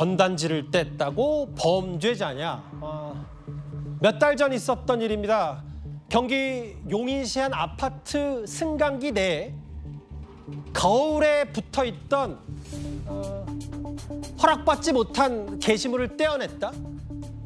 전단지를 뗐다고 범죄자냐. 어, 아, 몇 달 전 있었던 일입니다. 경기 용인시 한 아파트 승강기 내에 거울에 붙어 있던 어, 허락받지 못한 게시물을 떼어냈다.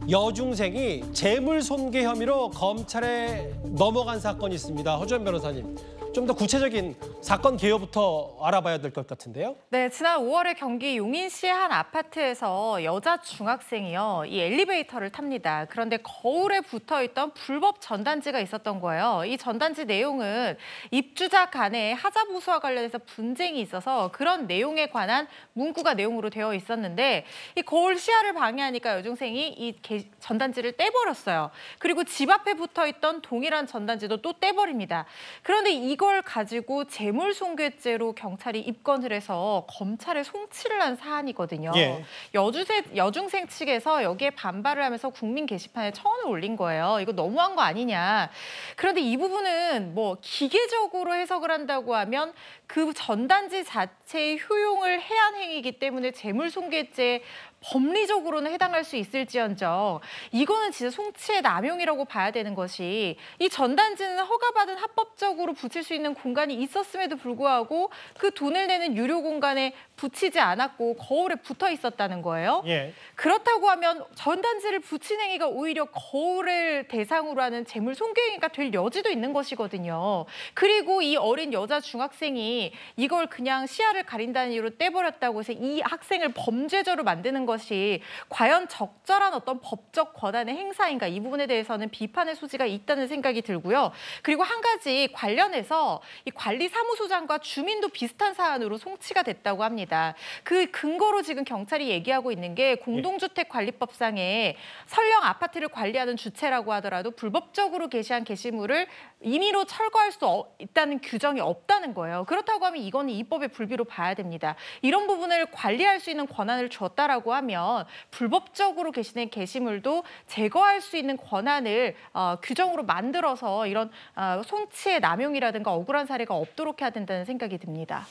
여중생이 재물손괴 혐의로 검찰에 넘어간 사건이 있습니다. 허준 변호사님. 좀더 구체적인 사건 개요부터 알아봐야 될 것 같은데요. 네, 지난 5월에 경기 용인시의 한 아파트에서 여자 중학생이요. 이 엘리베이터를 탑니다. 그런데 거울에 붙어 있던 불법 전단지가 있었던 거예요. 이 전단지 내용은 입주자 간의 하자 보수와 관련해서 분쟁이 있어서 그런 내용에 관한 문구가 내용으로 되어 있었는데 이 거울 시야를 방해하니까 여중생이 이 전단지를 떼버렸어요. 그리고 집 앞에 붙어 있던 동일한 전단지도 또 떼버립니다. 그런데 이거 이걸 가지고 재물손괴죄로 경찰이 입건을 해서 검찰에 송치를 한 사안이거든요. 예. 여주세, 여중생 측에서 여기에 반발을 하면서 국민 게시판에 청원을 올린 거예요. 이거 너무한 거 아니냐. 그런데 이 부분은 뭐 기계적으로 해석을 한다고 하면 그 전단지 자체의 효용을 해한 행위이기 때문에 재물손괴죄 법리적으로는 해당할 수 있을지언정 이거는 진짜 송치의 남용이라고 봐야 되는 것이 이 전단지는 허가받은 합법적으로 붙일 수 있는 공간이 있었음에도 불구하고 그 돈을 내는 유료 공간에 붙이지 않았고 거울에 붙어 있었다는 거예요. 예. 그렇다고 하면 전단지를 붙인 행위가 오히려 거울을 대상으로 하는 재물 손괴행위가 될 여지도 있는 것이거든요. 그리고 이 어린 여자 중학생이 이걸 그냥 시야를 가린다는 이유로 떼버렸다고 해서 이 학생을 범죄자로 만드는 것 것이 과연 적절한 어떤 법적 권한의 행사인가 이 부분에 대해서는 비판의 소지가 있다는 생각이 들고요. 그리고 한 가지 관련해서 이 관리사무소장과 주민도 비슷한 사안으로 송치가 됐다고 합니다. 그 근거로 지금 경찰이 얘기하고 있는 게 예. 공동주택관리법상에 설령 아파트를 관리하는 주체라고 하더라도 불법적으로 게시한 게시물을 임의로 철거할 수 있다는 규정이 없다는 거예요. 그렇다고 하면 이건 입법의 불비로 봐야 됩니다. 이런 부분을 관리할 수 있는 권한을 줬다라고 하면 하면 불법적으로 계시는 게시물도 제거할 수 있는 권한을 어, 규정으로 만들어서 이런 어, 손치의 남용이라든가 억울한 사례가 없도록 해야 된다는 생각이 듭니다.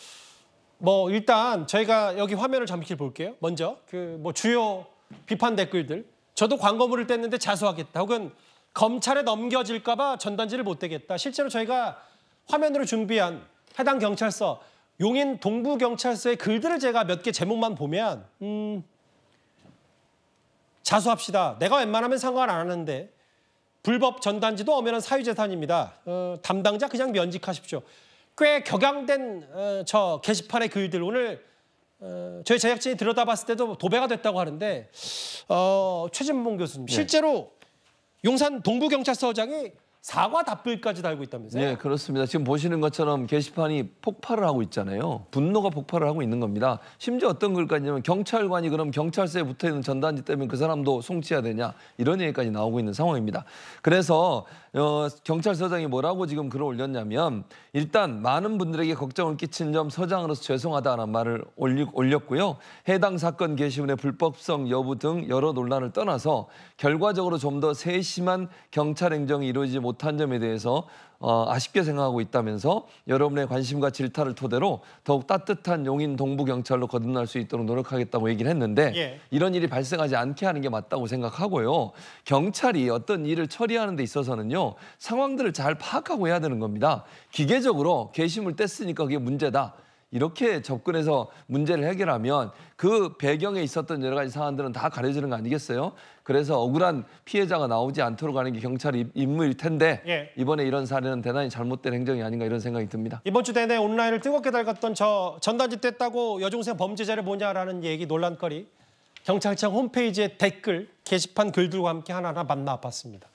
뭐 일단 저희가 여기 화면을 잠시 볼게요. 먼저 그 뭐 주요 비판 댓글들. 저도 광고물을 뗐는데 자수하겠다. 혹은 검찰에 넘겨질까 봐 전단지를 못 대겠다. 실제로 저희가 화면으로 준비한 해당 경찰서 용인 동부경찰서의 글들을 제가 몇 개 제목만 보면 음, 자수합시다. 내가 웬만하면 상관 안 하는데 불법 전단지도 엄연한 사유재산입니다. 어, 담당자 그냥 면직하십시오. 꽤 격양된 어, 저 게시판의 글들 오늘 어, 저희 제작진이 들여다봤을 때도 도배가 됐다고 하는데 어, 최진봉 교수님 네. 실제로 네. 용산 동부경찰서장이 사과 답글까지 달고 있다면서요? 네, 그렇습니다. 지금 보시는 것처럼 게시판이 폭발을 하고 있잖아요. 분노가 폭발을 하고 있는 겁니다. 심지어 어떤 글까지냐면 경찰관이 그럼 경찰서에 붙어 있는 전단지 때문에 그 사람도 송치해야 되냐 이런 얘기까지 나오고 있는 상황입니다. 그래서 어, 경찰서장이 뭐라고 지금 글을 올렸냐면 일단 많은 분들에게 걱정을 끼친 점 서장으로서 죄송하다는 말을 올리, 올렸고요. 해당 사건 게시문의 불법성 여부 등 여러 논란을 떠나서 결과적으로 좀 더 세심한 경찰 행정이 이루어지지 못한 점에 대해서 어, 아쉽게 생각하고 있다면서 여러분의 관심과 질타를 토대로 더욱 따뜻한 용인 동부 경찰로 거듭날 수 있도록 노력하겠다고 얘기를 했는데 예. 이런 일이 발생하지 않게 하는 게 맞다고 생각하고요. 경찰이 어떤 일을 처리하는 데 있어서는요. 상황들을 잘 파악하고 해야 되는 겁니다. 기계적으로 게시물 뗐으니까 그게 문제다. 이렇게 접근해서 문제를 해결하면 그 배경에 있었던 여러 가지 사안들은 다 가려지는 거 아니겠어요? 그래서 억울한 피해자가 나오지 않도록 하는 게 경찰의 임무일 텐데 예. 이번에 이런 사례는 대단히 잘못된 행정이 아닌가 이런 생각이 듭니다. 이번 주 내내 온라인을 뜨겁게 달궜던 저 전단지 뗐다고 여중생 범죄자를 뭐냐라는 얘기 논란거리 경찰청 홈페이지에 댓글 게시판 글들과 함께 하나하나 만나봤습니다.